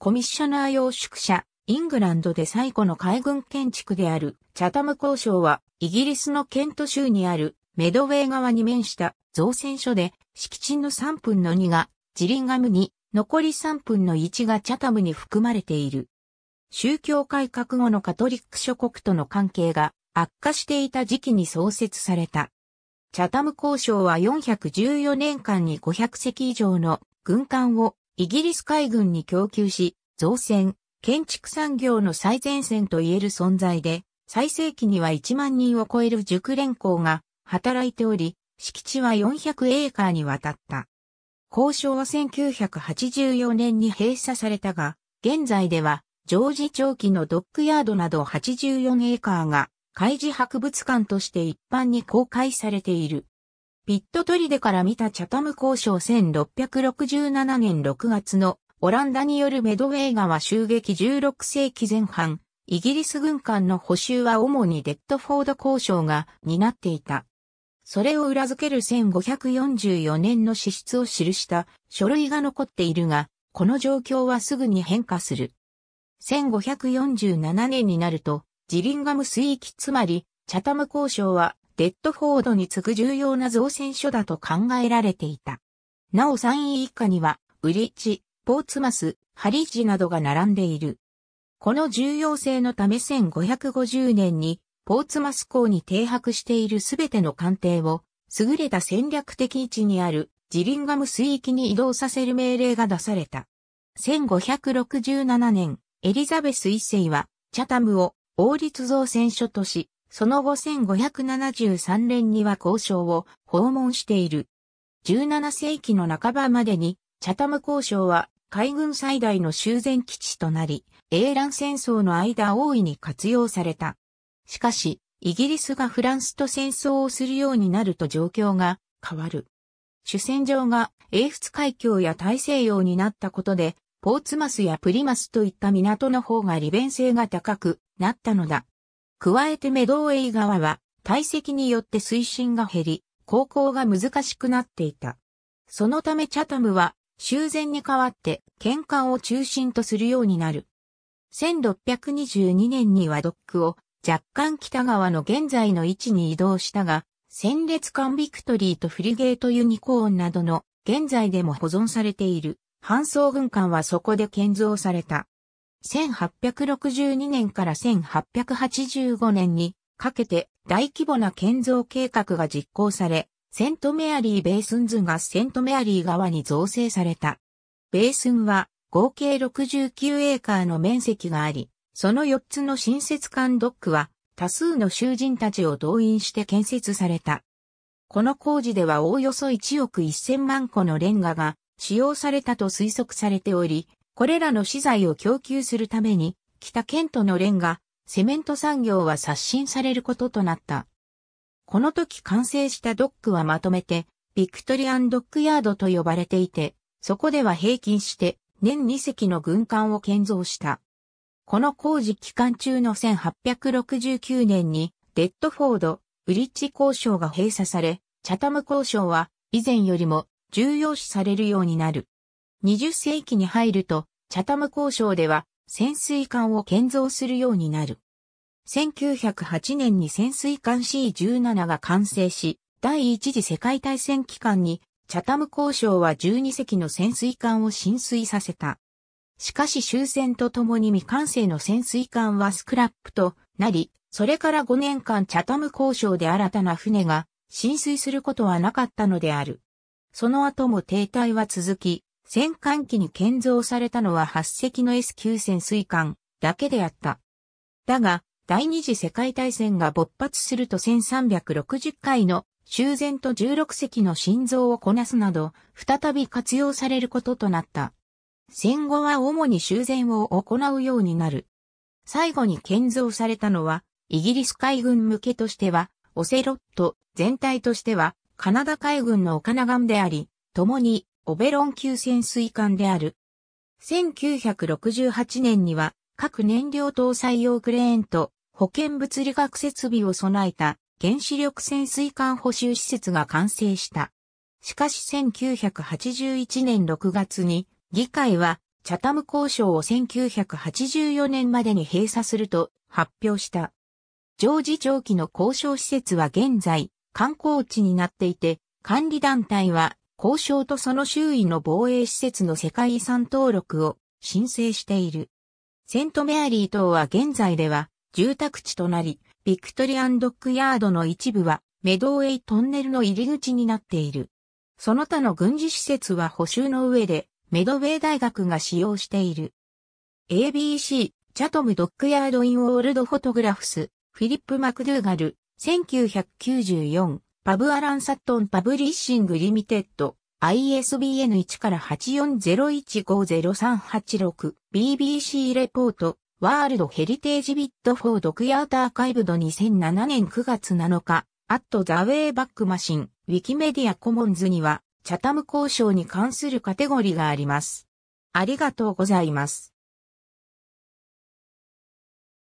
コミッショナー用宿舎、イングランドで最古の海軍建築である、チャタム交渉は、イギリスのケント州にある、メドウェー側に面した造船所で、敷地の3分の2が、ジリンガムに、残り3分の1がチャタムに含まれている。宗教改革後のカトリック諸国との関係が悪化していた時期に創設された。チャタム交渉は414年間に500隻以上の軍艦をイギリス海軍に供給し、造船、建築産業の最前線と言える存在で、最盛期には1万人を超える熟練工が働いており、敷地は400エーカーにわたった。交渉は1984年に閉鎖されたが、現在では、常時長期のドックヤードなど84エーカーが、海事博物館として一般に公開されている。ピットトリデから見たチャタム交渉1667年6月のオランダによるメドウェー川襲撃16世紀前半、イギリス軍艦の補修は主にデッドフォード交渉が担っていた。それを裏付ける1544年の支出を記した書類が残っているが、この状況はすぐに変化する。1547年になると、ジリンガム水域つまり、チャタム交渉はデッドフォードに次ぐ重要な造船所だと考えられていた。なお3位以下には、ウリッチ、ポーツマス、ハリッジなどが並んでいる。この重要性のため1550年に、ポーツマス港に停泊しているすべての艦艇を、優れた戦略的位置にあるジリンガム水域に移動させる命令が出された。1567年、エリザベス一世は、チャタムを王立造船所とし、その後1573年には交渉を訪問している。17世紀の半ばまでに、チャタム交渉は海軍最大の修繕基地となり、英乱戦争の間大いに活用された。しかし、イギリスがフランスと戦争をするようになると状況が変わる。主戦場が英仏海峡や大西洋になったことで、ポーツマスやプリマスといった港の方が利便性が高くなったのだ。加えてメドウェイ側は体積によって水深が減り、航行が難しくなっていた。そのためチャタムは修繕に代わって県間を中心とするようになる。1622年にはドックを若干北側の現在の位置に移動したが、戦列艦ビクトリーとフリゲートユニコーンなどの現在でも保存されている搬送軍艦はそこで建造された。1862年から1885年にかけて大規模な建造計画が実行され、セントメアリー・ベースンズがセントメアリー側に造成された。ベースンは合計69エーカーの面積があり、その4つの新設館。ドックは多数の囚人たちを動員して建設された。この工事ではおおよそ1億1000万個のレンガが使用されたと推測されており、これらの資材を供給するために、北ケントのレンガ、セメント産業は刷新されることとなった。この時完成したドックはまとめて、ビクトリアンドックヤードと呼ばれていて、そこでは平均して年2隻の軍艦を建造した。この工事期間中の1869年に、デッドフォード、ウリッチ交渉が閉鎖され、チャタム交渉は以前よりも重要視されるようになる。20世紀に入ると、チャタム交渉では潜水艦を建造するようになる。1908年に潜水艦 C17 が完成し、第一次世界大戦期間に、チャタム交渉は12隻の潜水艦を浸水させた。しかし終戦とともに未完成の潜水艦はスクラップとなり、それから5年間チャタム交渉で新たな船が浸水することはなかったのである。その後も停滞は続き、戦艦機に建造されたのは8隻の S9 潜水艦だけであった。だが、第二次世界大戦が勃発すると1360回の修繕と16隻の心臓をこなすなど、再び活用されることとなった。戦後は主に修繕を行うようになる。最後に建造されたのは、イギリス海軍向けとしては、オセロット全体としては、カナダ海軍のオカナガンであり、共にオベロン級潜水艦である。1968年には、各燃料搭載用クレーンと保健物理学設備を備えた原子力潜水艦補修施設が完成した。しかし1981年6月に議会はチャタム交渉を1984年までに閉鎖すると発表した。常時長期の交渉施設は現在観光地になっていて管理団体は交渉とその周囲の防衛施設の世界遺産登録を申請している。セントメアリー島は現在では住宅地となり、ビクトリアンドックヤードの一部はメドウェイトンネルの入り口になっている。その他の軍事施設は補修の上でメドウェイ大学が使用している。ABC、チャトムドックヤードインオールドフォトグラフス、フィリップ・マクドゥーガル、1994パブアランサットンパブリッシングリミテッド、ISBN 1から8401503886、BBC レポート、ワールドヘリテージビットフォードクヤーターカイブド2007年9月7日、アットザウェイバックマシン、ウィキメディアコモンズには、チャタム交渉に関するカテゴリーがあります。ありがとうございます。